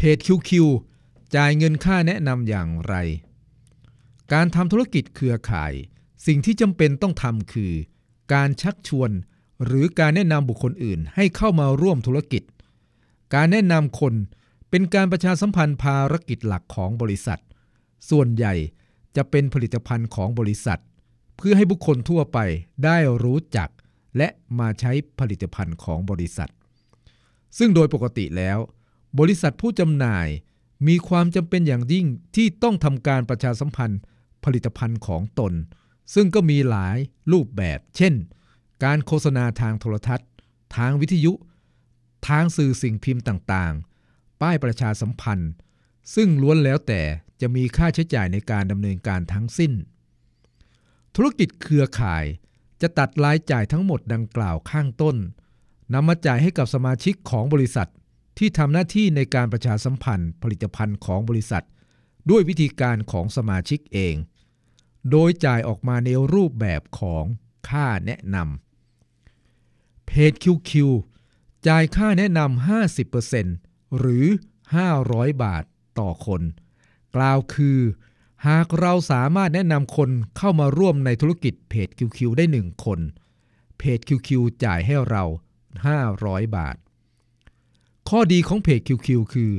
เพจ QQ จ่ายเงินค่าแนะนำอย่างไร การทำธุรกิจเครือข่าย สิ่งที่จำเป็นต้องทำคือ การชักชวนหรือการแนะนำบุคคลอื่น ให้เข้ามาร่วมธุรกิจ การแนะนำคนเป็นการประชาสัมพันธ์ภารกิจหลักของบริษัท ส่วนใหญ่จะเป็นผลิตภัณฑ์ของบริษัท เพื่อให้บุคคลทั่วไปได้รู้จัก และมาใช้ผลิตภัณฑ์ของบริษัท ซึ่งโดยปกติแล้วบริษัทผู้จำหน่ายมีความจำเป็นอย่างยิ่งที่ต้องทำการประชาสัมพันธ์ ผลิตภัณฑ์ของตน ซึ่งก็มีหลายรูปแบบเช่น การโฆษณาทางโทรทัศน์ ทางวิทยุ ทางสื่อสิ่งพิมพ์ต่างๆ ป้ายประชาสัมพันธ์ ซึ่งล้วนแล้วแต่จะมีค่าใช้จ่ายในการดำเนินการทั้งสิ้น ธุรกิจเครือข่ายจะตัดรายจ่ายทั้งหมดดังกล่าวข้างต้นนำมาจ่ายให้กับสมาชิกของบริษัทที่ทำหน้าที่ในการประชาสัมพันธ์ผลิตภัณฑ์ของบริษัท ด้วยวิธีการของสมาชิกเอง โดยจ่ายออกมาในรูปแบบของค่าแนะนำเพจ QQ จ่ายค่าแนะนำ 50%หรือ 500 บาทต่อคน กล่าวคือ หากเราสามารถแนะนำคนเข้ามาร่วมในธุรกิจเพจ QQ ได้ 1 คน เพจ QQ จ่ายให้เรา 500 บาทข้อดีของเพจ QQ คือ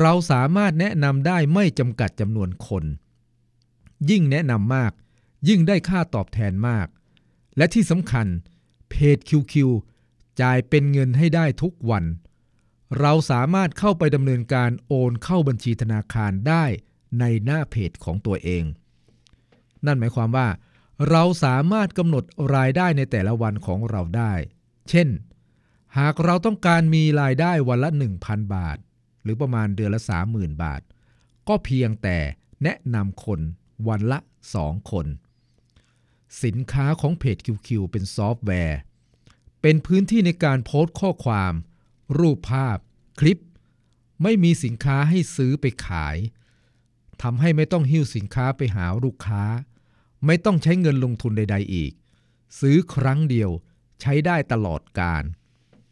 เราสามารถแนะนำได้ไม่จำกัดจำนวนคน ยิ่งแนะนำมากยิ่งได้ค่าตอบแทนมาก และที่สำคัญเพจ QQ จ่ายเป็นเงินให้ได้ทุกวัน เราสามารถเข้าไปดำเนินการโอนเข้าบัญชีธนาคารได้ในหน้าเพจของตัวเอง นั่นหมายความว่า เราสามารถกำหนดรายได้ในแต่ละวันของเราได้ เช่นหากเราต้องการมีรายได้วันละ 1,000 บาท หรือประมาณเดือนละ 30,000 บาท ก็เพียงแต่แนะนำคนวันละ 2 คน สินค้าของเพจ QQ เป็นซอฟต์แวร์ เป็นพื้นที่ในการโพสต์ข้อความ รูปภาพ คลิป ไม่มีสินค้าให้ซื้อไปขายทำให้ไม่ต้องหิ้วสินค้าไปหาลูกค้า ไม่ต้องใช้เงินลงทุนใด ๆอีก ซื้อครั้งเดียวใช้ได้ตลอดการ